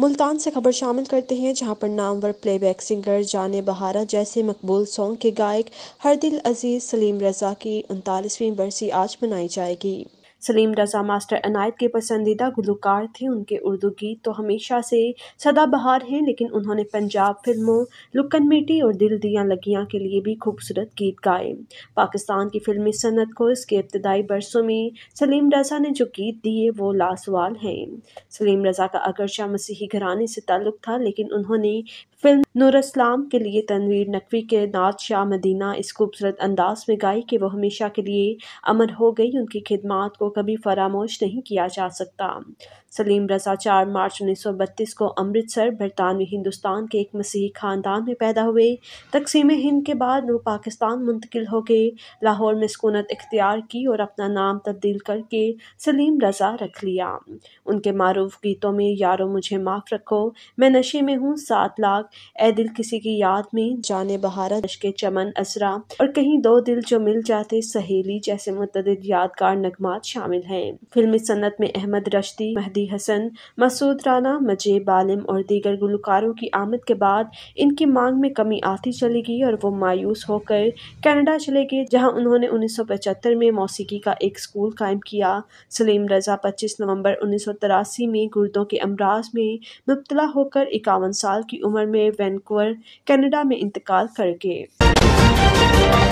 मुल्तान से खबर शामिल करते हैं जहां पर नामवर प्लेबैक सिंगर जाने बहारा जैसे मकबूल सॉन्ग के गायक हरदिल अजीज सलीम रजा की उनतालीसवीं बरसी आज मनाई जाएगी सलीम रज़ा मास्टर अनायत के पसंदीदा गुलकार थे उनके उर्दू गीत तो हमेशा से सदाबहार हैं लेकिन उन्होंने पंजाब फिल्मों लुकन मिट्टी और दिल दियाँ लगियाँ के लिए भी खूबसूरत गीत गाए पाकिस्तान की फिल्मी सनत को इसके इब्तदाई बरसों में सलीम रज़ा ने जो गीत दिए वो लासवाल हैं सलीम रज़ा का अगरचा मसीही घराने से ताल्लुक़ था लेकिन उन्होंने फिल्म नूर इस्लाम के लिए तनवीर नकवी के नात शाह मदीना इस खूबसूरत अंदाज में गाई कि वो हमेशा के लिए अमर हो गई उनकी खिदमत को कभी फरामोश नहीं किया जा सकता सलीम रजा चार मार्च 1932 को अमृतसर बरतानवी हिंदुस्तान के एक मसीही ख़ानदान में पैदा हुए तकसीम हिंद के बाद वो पाकिस्तान मुंतकिल हो गए लाहौर में सकूनत इख्तियार की और अपना नाम तब्दील करके सलीम रजा रख लिया उनके मारूफ गीतों में यारो मुझे माफ़ रखो मैं नशे में हूँ सात लाख ए दिल किसी की याद में जाने बहारा के चमन असरा और कहीं दो दिल जो मिल जाते सहेली जैसे मुतद यादगार नगमात शामिल हैं फिल्मी सन्नत में अहमद रश्दी महदी हसन मसूद राना मजेब आलिम और दीगर गुलकारों की आमद के बाद इनकी मांग में कमी आती चली गई और वो मायूस होकर कनाडा चले गए जहां उन्होंने 1975 में मौसीकी का एक स्कूल कायम किया सलीम रजा 25 नवंबर उन्नीस में गुर्दों के अमराज में मुबतला होकर इक्यावन साल की उम्र में वैनकुअर कनाडा में इंतकाल कर गए